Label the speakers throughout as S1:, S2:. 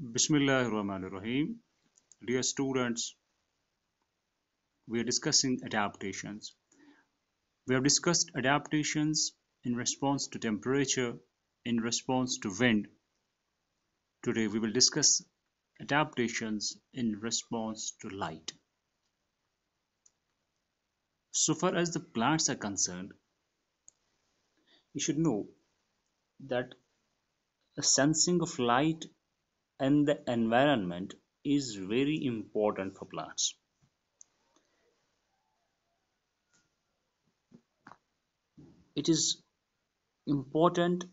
S1: Bismillahirrahmanirrahim. Dear students, we are discussing adaptations. We have discussed adaptations in response to temperature, in response to wind. Today we will discuss adaptations in response to light. So far as the plants are concerned, you should know that a sensing of light and the environment is very important for plants it is important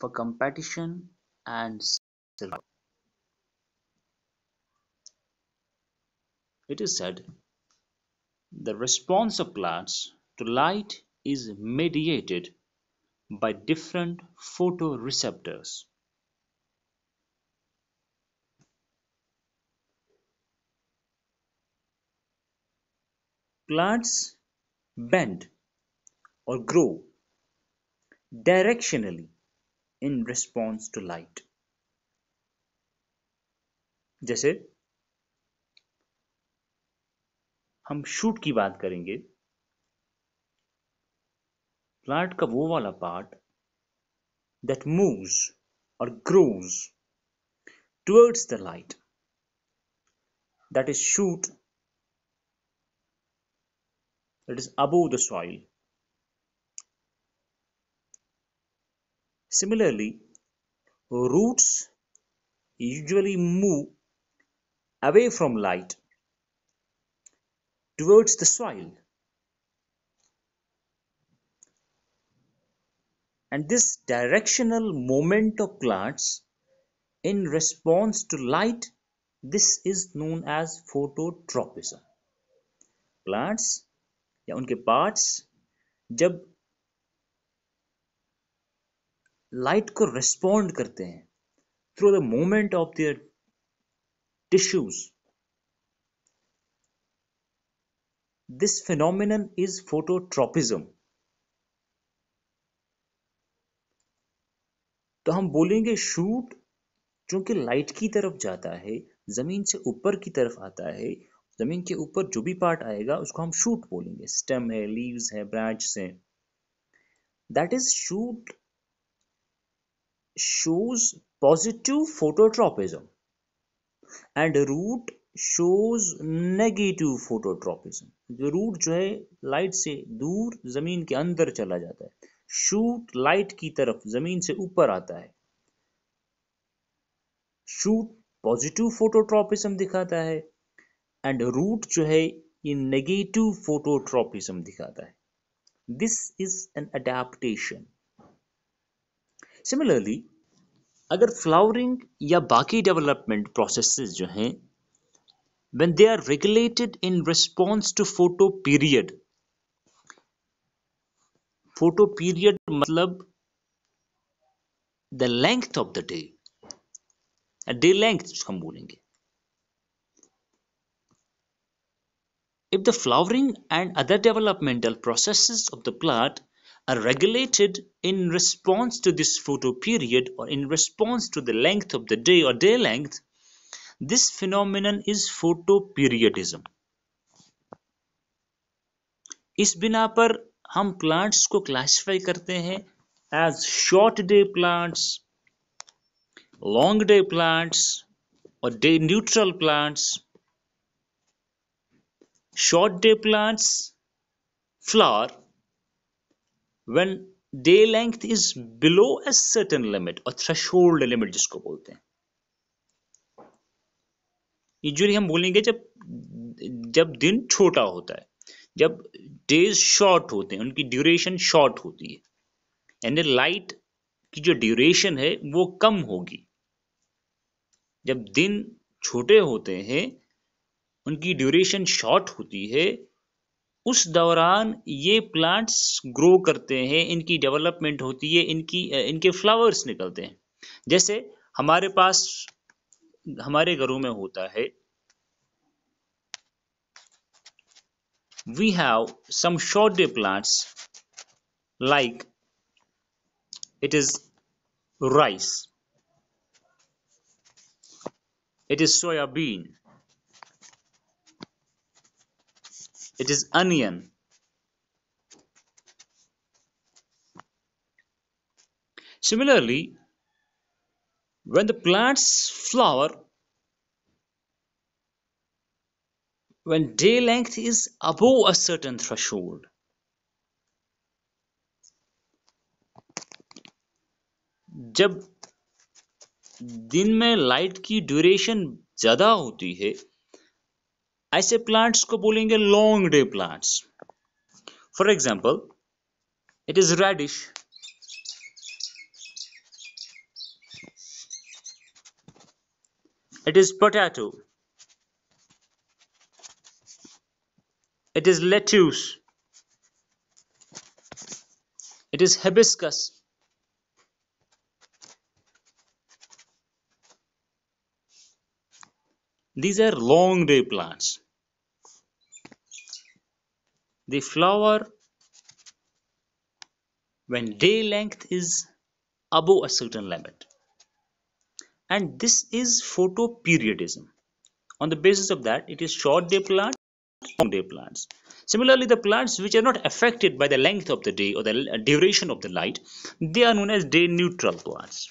S1: for competition and survival it is said the response of plants to light is mediated by different photoreceptors Plants bend or grow directionally in response to light. जैसे हम shoot की बात करेंगे plant का वो वाला part that moves और grows towards the light that is shoot that is above the soil. Similarly, roots usually move away from light towards the soil. And this directional movement of plants in response to light, this is known as phototropism. Plants या उनके parts जब light को respond करते हैं through the movement of their tissues this phenomenon is phototropism तो हम बोलेंगे shoot चूंकि लाइट की तरफ जाता है जमीन से ऊपर की तरफ आता है ज़मीन के ऊपर जो भी पार्ट आएगा उसको हम शूट बोलेंगे स्टेम है लीव्स है ब्रांच है that is shoot shows positive phototropism and root shows negative phototropism जो रूट जो है लाइट से दूर जमीन के अंदर चला जाता है शूट लाइट की तरफ जमीन से ऊपर आता है शूट पॉजिटिव फोटोट्रॉपिज्म दिखाता है एंड रूट जो है ये नेगेटिव फोटोट्रॉपिज्म दिखाता है this is an adaptation similarly अगर फ्लावरिंग या बाकी डेवलपमेंट प्रोसेसेस जो हैं when they are regulated in response to photo period photo period मतलब the length of the day day length हम बोलेंगे If the flowering and other developmental processes of the plant are regulated in response to this photoperiod or in response to the length of the day or day length, this phenomenon is photoperiodism. इस बिना पर हम plants को classify करते हैं as short day plants long day plants और day neutral plants short day plants flower when day length is below a certain limit और threshold limit जिसको बोलते हैं यूजुअली हम बोलेंगे जब जब दिन छोटा होता है जब डेज शॉर्ट होते हैं उनकी ड्यूरेशन शॉर्ट होती है यानी लाइट की जो ड्यूरेशन है वो कम होगी जब दिन छोटे होते हैं उनकी ड्यूरेशन शॉर्ट होती है उस दौरान ये प्लांट्स ग्रो करते हैं इनकी डेवलपमेंट होती है इनकी इनके फ्लावर्स निकलते हैं जैसे हमारे पास हमारे घरों में होता है we have some short day plants like it is rice it is soybean It is onion. Similarly, when the plants flower, when day length is above a certain threshold, जब दिन में लाइट की ड्यूरेशन ज़्यादा होती है ऐसे plants को बोलेंगे long day plants for example it is radish it is potato it is lettuce it is hibiscus these are long day plants the flower when day length is above a certain limit. And this is photoperiodism. On the basis of that, it is short day plants, long day plants. Similarly, the plants which are not affected by the length of the day or the uh, duration of the light, they are known as day neutral plants.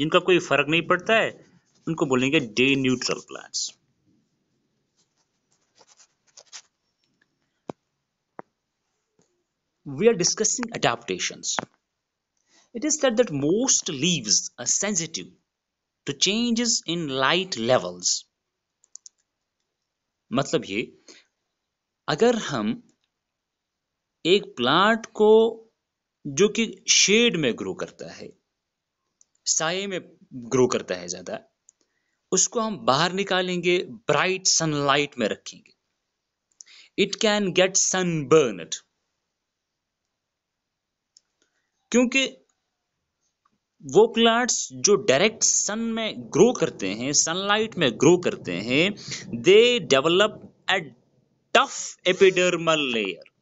S1: जिनका कोई फर्क नहीं पड़ता है उनको बोलेंगे day neutral plants. we are discussing adaptations. It is said that most leaves are sensitive to changes in light levels. मतलब ये अगर हम एक प्लांट को जो कि शेड में ग्रो करता है साय में ग्रो करता है ज़्यादा उसको हम बाहर निकालेंगे ब्राइट सनलाइट में रखेंगे इट कैन गेट सनबर्नड क्योंकि वो प्लांट्स जो डायरेक्ट सन में ग्रो करते हैं सनलाइट में ग्रो करते हैं they develop a tough epidermal layer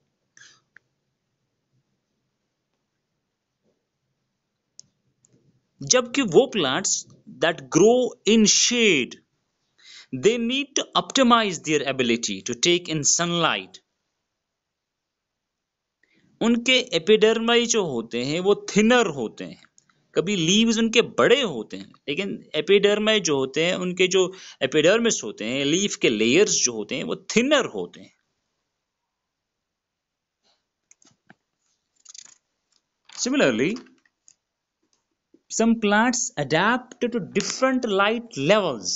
S1: जबकि वो plants that grow in shade they need to optimize their ability to take in sunlight उनके एपिडर्माई जो होते हैं वो थिनर होते हैं कभी लीव्स उनके बड़े होते हैं लेकिन एपिडर्माई जो होते हैं उनके जो एपिडर्मिस होते हैं लीफ के लेयर्स जो होते हैं वो थिनर होते हैं similarly some plants adapt to different light levels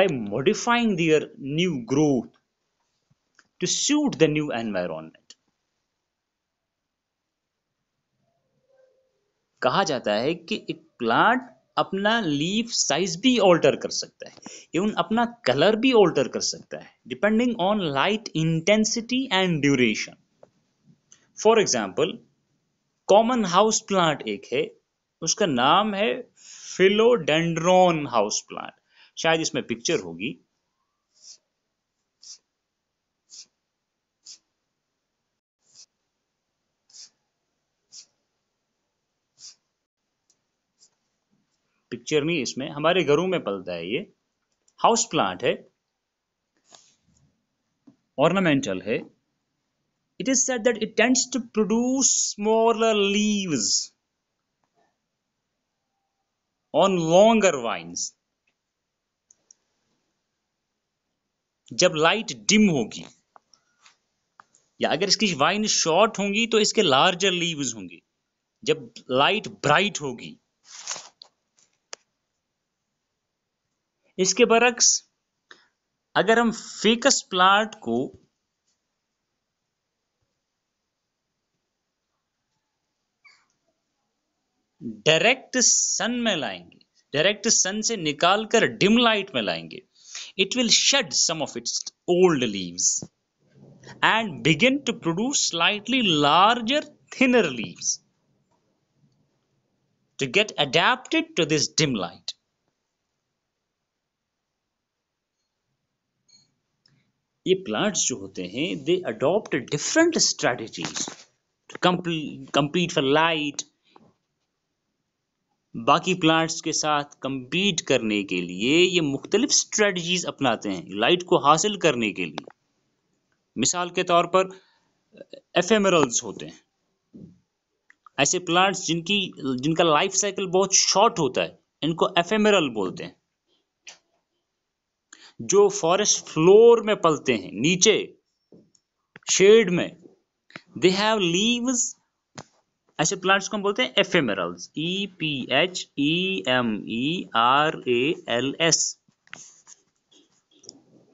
S1: by modifying their new growth to suit the new environment कहा जाता है कि एक प्लांट अपना लीफ साइज भी ऑल्टर कर सकता है इवन अपना कलर भी ऑल्टर कर सकता है depending on light intensity and duration for example common house plant एक है उसका नाम है फिलोडेंड्रॉन हाउस प्लांट शायद इसमें पिक्चर होगी पिक्चर में इसमें हमारे घरों में पलता है ये हाउस प्लांट है ऑर्नामेंटल है it is said that it tends to produce smaller leaves on longer vines जब लाइट डिम होगी या अगर इसकी वाइन शॉर्ट होंगी तो इसके लार्जर लीव्स होंगे जब लाइट ब्राइट होगी इसके बरक्स अगर हम फेकस प्लांट को डायरेक्ट सन में लाएंगे डायरेक्ट सन से निकालकर डिम लाइट में लाएंगे it will shed some of its old leaves and begin to produce slightly larger thinner leaves to get adapted to this dim light ये प्लांट्स जो होते हैं they adopt different strategies complete for light बाकी plants के साथ compete करने के लिए ये मुख्तलिफ स्ट्रेटजीज अपनाते हैं लाइट को हासिल करने के लिए मिसाल के तौर पर एफेमरल्स होते हैं ऐसे प्लांट्स जिनकी जिनका लाइफ साइकिल बहुत शॉर्ट होता है इनको एफेमरल बोलते हैं जो फॉरेस्ट फ्लोर में पलते हैं नीचे शेड में दे हैव लीव्स ऐसे प्लांट्स को हम बोलते हैं ephemerals E P H E M E R A L S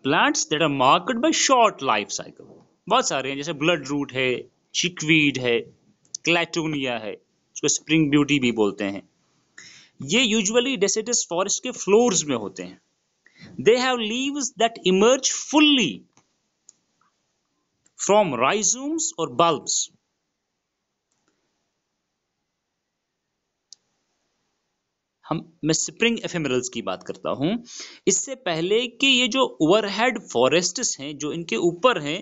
S1: plants that are marked by short life cycle बहुत सारे हैं जैसे ब्लड रूट है चिकवीड है क्लैटूनिया है उसको स्प्रिंग ब्यूटी भी बोलते हैं ये यूजुअली डेसेटिस फॉरेस्ट के फ्लोर्स में होते हैं they have leaves that emerge fully from rhizomes or bulbs. हम मैं स्प्रिंग एफेमरल्स की बात करता हूं इससे पहले कि ये जो ओवरहेड फॉरेस्ट्स हैं जो इनके ऊपर हैं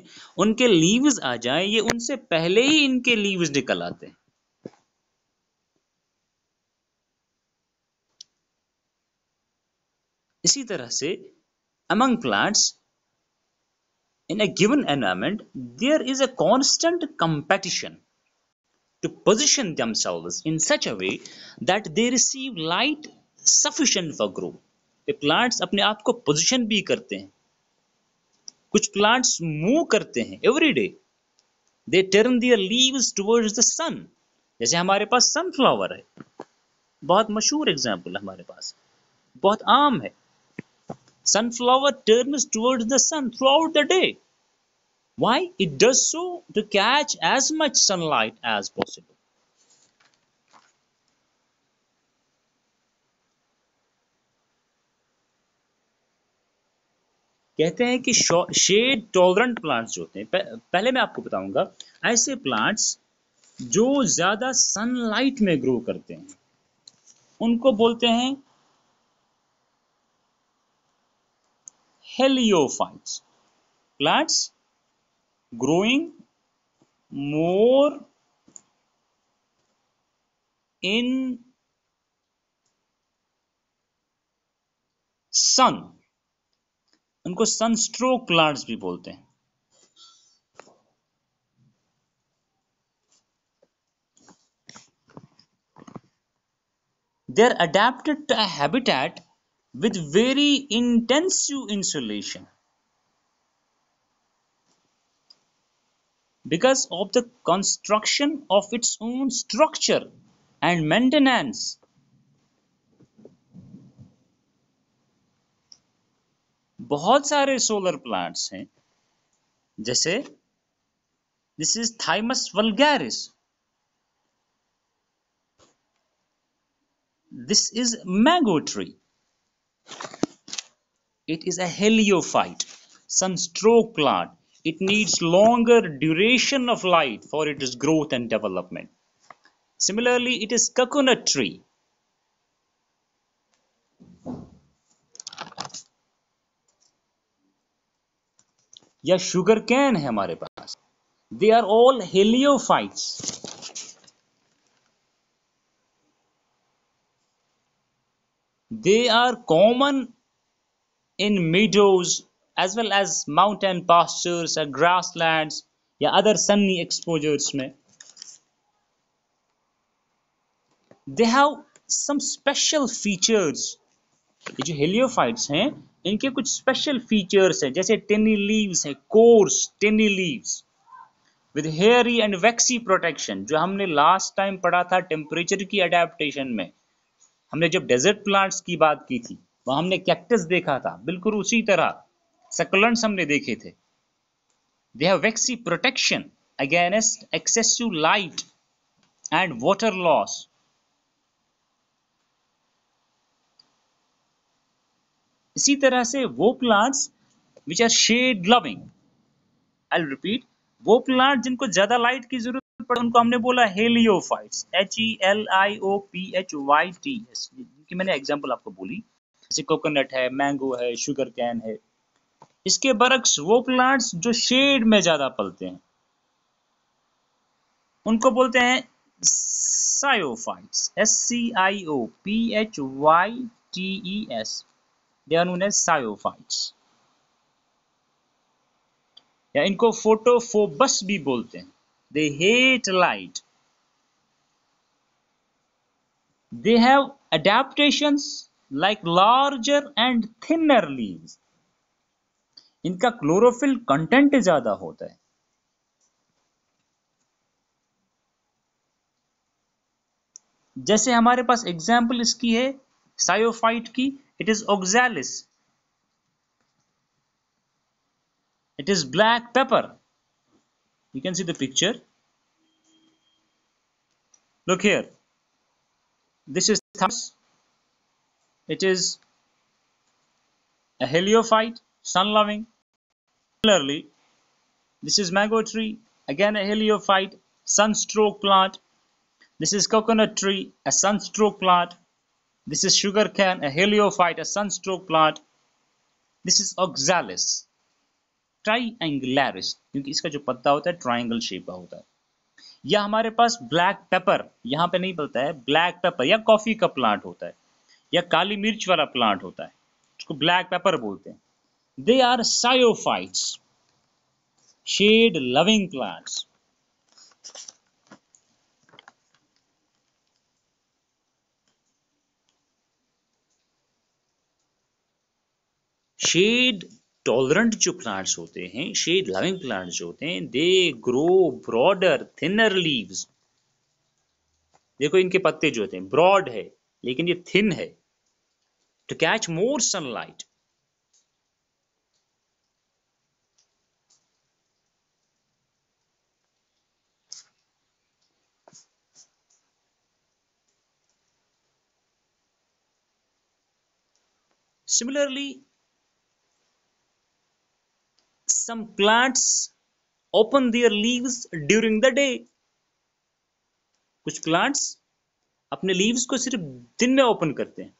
S1: उनके लीव्स आ जाएं ये उनसे पहले ही इनके लीव्स निकल आते हैं इसी तरह से among plants in a given environment there is a constant competition to position them cells in such a way that they receive light sufficient for grow plants अपने आप को पोजिशन भी करते हैं कुछ प्लांट्स मूव करते हैं every day they turn their leaves towards the sun जैसे हमारे पास सनफ्लावर है बहुत मशहूर एग्जाम्पल हमारे पास बहुत आम है sunflower turns towards the sun throughout the day. Why? It does so to catch as much sunlight as possible. कहते हैं कि शेड टॉलरेंट प्लांट्स जो होते हैं पहले मैं आपको बताऊंगा ऐसे प्लांट्स जो ज़्यादा सनलाइट में ग्रो करते हैं उनको बोलते हैं heliophytes plants growing more in sun. उनको सनस्ट्रोक प्लांट्स भी बोलते हैं they are adapted to a habitat with very intensive insulation because of the construction of its own structure and maintenance बहुत सारे सोलर प्लांट्स हैं जैसे this is thymus vulgaris this is mango tree It is a heliophyte, some stroke plant. It needs longer duration of light for its growth and development. Similarly, it is coconut tree. या sugar cane है हमारे पास they are all heliophytes they are common in meadows as well as mountain pastures or uh, grasslands या other sunny exposures में they have some special features ये जो heliophytes हैं इनके कुछ स्पेशल फीचर्स हैं जैसे टेनी लीव्स हैं coarse tiny leaves with hairy and waxy protection जो हमने लास्ट टाइम पढ़ा था टेम्परेचर की अडेप्टेशन में हमने जब डेजर्ट प्लांट्स की बात की थी वहां हमने कैक्टस देखा था बिल्कुल उसी तरह सकलेंट्स हमने देखे थे they have waxy protection against excessive light and water loss इसी तरह से वो plants which are shade loving I repeat वो प्लांट जिनको ज्यादा लाइट की जरूरत पड़े उनको हमने बोला heliophytes H E L I O P H Y T S जिनकी मैंने एग्जांपल आपको बोली जैसे कोकोनट है मैंगो है शुगर कैन है इसके बरक्स वो प्लांट्स जो शेड में ज़्यादा पलते हैं उनको बोलते हैं sciophytes S C I O P H Y T E S they sciophytes या इनको फोटोफोबस भी बोलते हैं they hate light they have adaptations like larger and thinner leaves इनका क्लोरोफिल कंटेंट ज्यादा होता है जैसे हमारे पास एग्जाम्पल इसकी है साइफाइट की it is oxalis it is black pepper you can see the picture look here this is थर्स It is a heliophyte, sun loving. Similarly, this is mango tree, again a heliophyte, sunstroke plant. This is coconut tree, a sunstroke plant. This is sugar cane, a heliophyte, a sunstroke plant. This is oxalis, triangularis, because its जो पत्ता होता है triangle shape का black pepper. या हमारे black pepper, paper यहाँ पे नहीं या काली मिर्च वाला प्लांट होता है उसको ब्लैक पेपर बोलते हैं they are sciophytes shade loving plants shade tolerant जो प्लांट्स होते हैं शेड लविंग प्लांट्स जो होते हैं they grow broader thinner leaves देखो इनके पत्ते जो होते हैं ब्रॉड है लेकिन ये थिन है to catch more sunlight Similarly, some plants open their leaves during the day. कुछ plants अपने लीव्स को सिर्फ दिन में ओपन करते हैं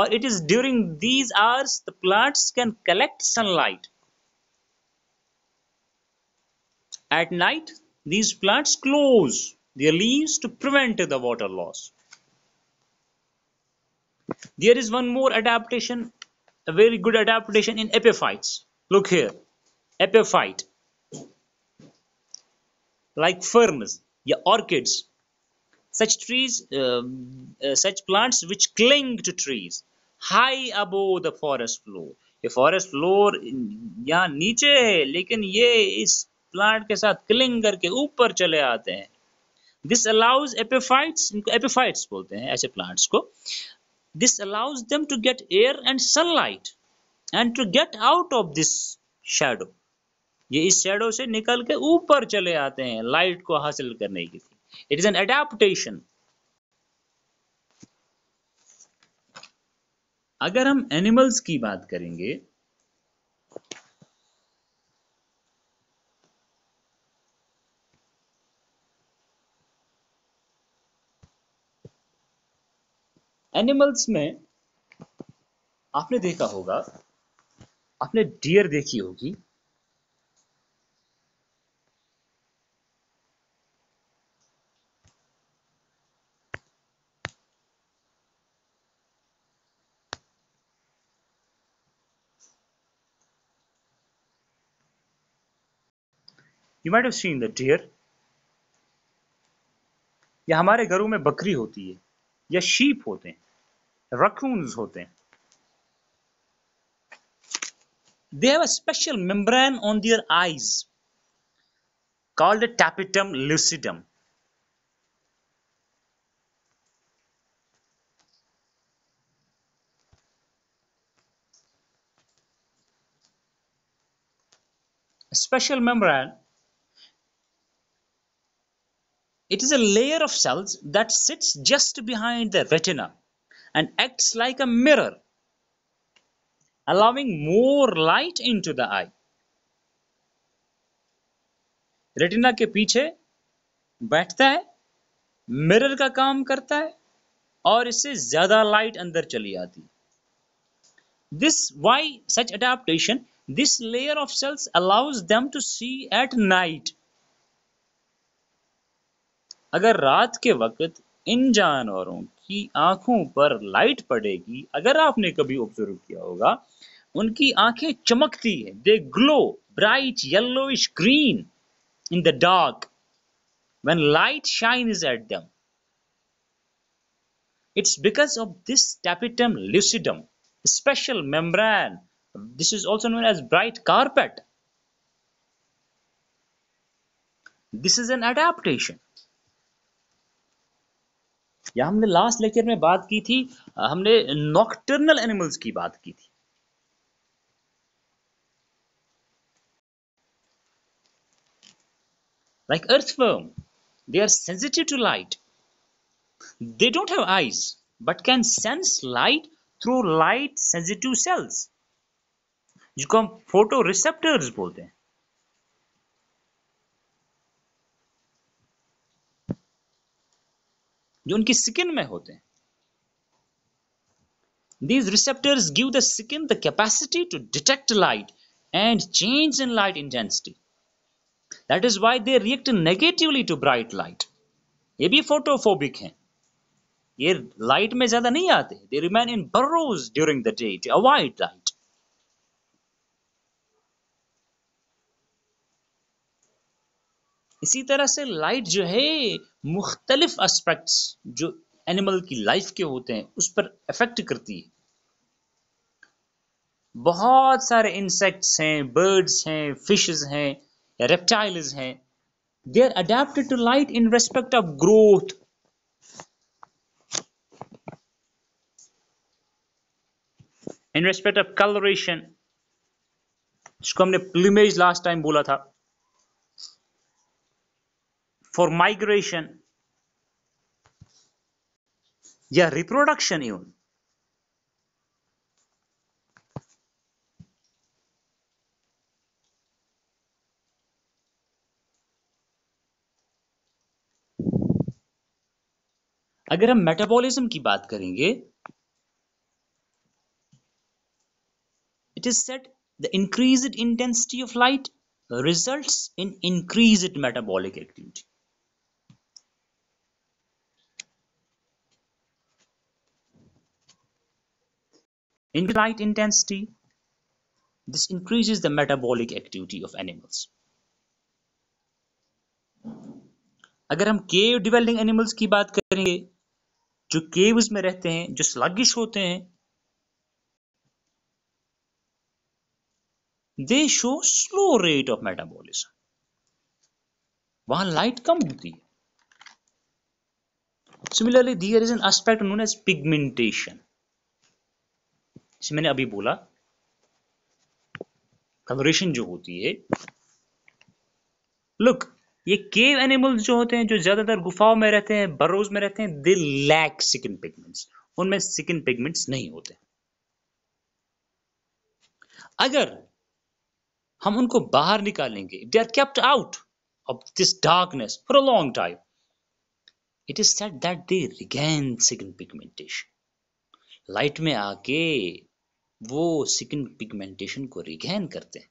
S1: और it is during these hours the plants can collect sunlight at night these plants close their leaves to prevent the water loss there is one more adaptation a very good adaptation in epiphytes look here epiphyte like ferns या orchids such trees um, uh, such plants which cling to trees high above the forest floor ये forest floor यहाँ नीचे है लेकिन ये इस plant के साथ क्लिंग करके ऊपर चले आते हैं दिस अलाउज एपिफाइट्स इनको एपिफाइट्स बोलते हैं ऐसे प्लांट्स को this allows them to get air and sunlight and to get out of this shadow ये इस शेडो से निकल के ऊपर चले आते हैं लाइट को हासिल करने के लिए it is an adaptation अगर हम एनिमल्स की बात करेंगे एनिमल्स में आपने देखा होगा आपने डियर देखी होगी you might have seen the deer या हमारे घरों में बकरी होती है या शीप होते हैं रकूनस होते हैं they have a special membrane on their eyes called tapetum lucidum special membrane It is a layer of cells that sits just behind the retina and acts like a mirror, allowing more light into the eye. Retina के पीछे बैठता है mirror का काम करता है और इससे ज्यादा लाइट अंदर चली आती this why such adaptation this layer of cells allows them to see at night अगर रात के वक्त इन जानवरों की आंखों पर लाइट पड़ेगी अगर आपने कभी ऑब्जर्व किया होगा उनकी आंखें चमकती है they glow bright yellowish green in the dark when light shine is at them it's because of this tapetum lucidum special membrane this is also known as bright carpet this is an adaptation या हमने last lecture में बात की थी हमने nocturnal animals की बात की थी like earthworm they are sensitive to light they don't have eyes but can sense light through light sensitive cells जिसको हम फोटो रिसेप्टर्स बोलते हैं जो उनकी स्किन में होते हैं these receptors give the skin the capacity to detect light and change in light intensity that is why they react negatively to bright light ये भी फोटोफोबिक है ये लाइट में ज्यादा नहीं आते they remain in burrows during the day to avoid light इसी तरह से लाइट जो है मुख्तलिफ एस्पेक्ट्स जो एनिमल की लाइफ के होते हैं उस पर इफेक्ट करती है बहुत सारे इंसेक्ट्स हैं बर्ड्स हैं फिशेस हैं रेप्टाइल्स हैं they are adapted to light in respect of growth in respect of coloration जिसको हमने प्लूमेज लास्ट टाइम बोला था for migration yeah reproduction even अगर हम मेटाबॉलिज्म की बात करेंगे it is said the increase intensity of light result in increase metabolic activity In light intensity, this increases the metabolic activity of animals. अगर हम केव dwelling animals की बात करेंगे जो केव्स में रहते हैं जो स्लगिश होते हैं they show slow rate of metabolism वहां लाइट कम होती है similarly there is an aspect known as pigmentation जैसे मैंने अभी बोला कलोरेशन जो होती है लुक ये केव एनिमल्स जो होते हैं जो ज्यादातर गुफाओं में रहते हैं बरोज में रहते हैं दे लैक सिकन पिगमेंट्स उनमें सिकन पिगमेंट्स नहीं होते अगर हम उनको बाहर निकालेंगे they are kept out of this darkness for a long time it is said that they regain skin pigmentation light में आके वो स्किन पिगमेंटेशन को रिगेन करते हैं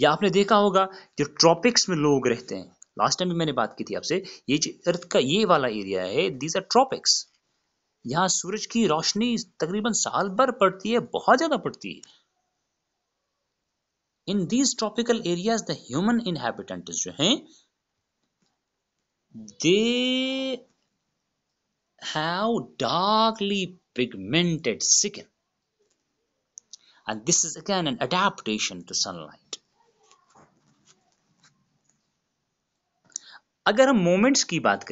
S1: या आपने देखा होगा जो ट्रॉपिक्स में लोग रहते हैं लास्ट टाइम भी मैंने बात की थी आपसे ये जो अर्थ का ये वाला एरिया है दीज आर ट्रॉपिक्स यहाँ सूरज की रोशनी तकरीबन साल भर पड़ती है बहुत ज्यादा पड़ती है in these tropical areas the human inhabitant जो हैं दे How darkly pigmented skin and this is again an adaptation to sunlight अगर हम मोमेंट्स की बात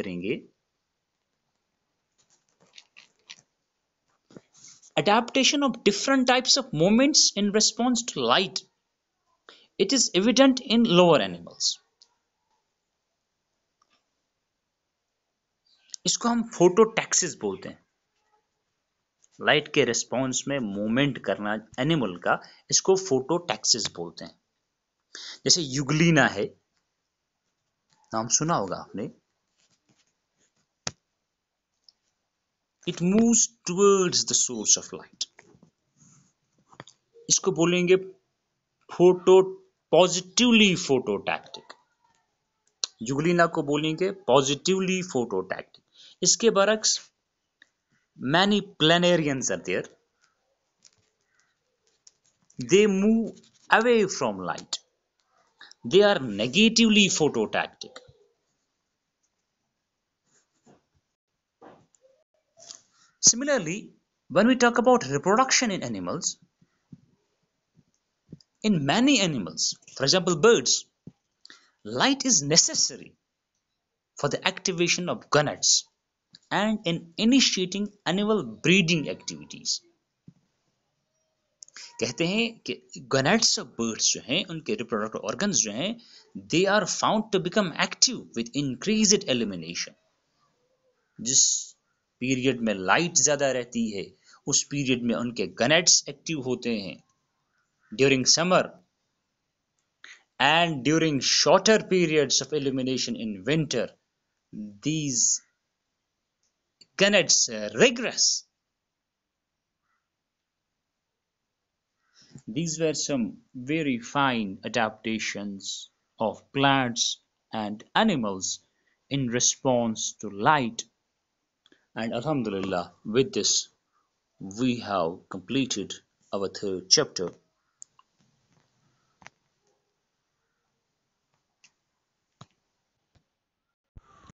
S1: adaptation of different types of moments in response to light it is evident in lower animals इसको हम photo taxis बोलते हैं light के response में मूवमेंट करना एनिमल का इसको फोटो टैक्सिस बोलते हैं जैसे युगलीना है नाम सुना होगा आपने it moves towards the source of light इसको बोलेंगे photo positively phototactic euglena को बोलेंगे पॉजिटिवली फोटो टैक्टिक इसके बरक्स many planarians are there they move away from light they are negatively phototactic similarly when we talk about reproduction in animals in many animals for example birds light is necessary for the activation of gonads and in initiating annual breeding activities. कहते हैं कि गनेट्स of birds जो हैं उनके reproductive organs जो हैं they are found to become active with increase illumination जिस period में लाइट ज़्यादा रहती है उस पीरियड में उनके गनेट्स एक्टिव होते हैं during summer and during shorter periods of illumination in winter these connects uh, regress. These were some very fine adaptations of plants and animals in response to light. And Alhamdulillah, with this, we have completed our third chapter.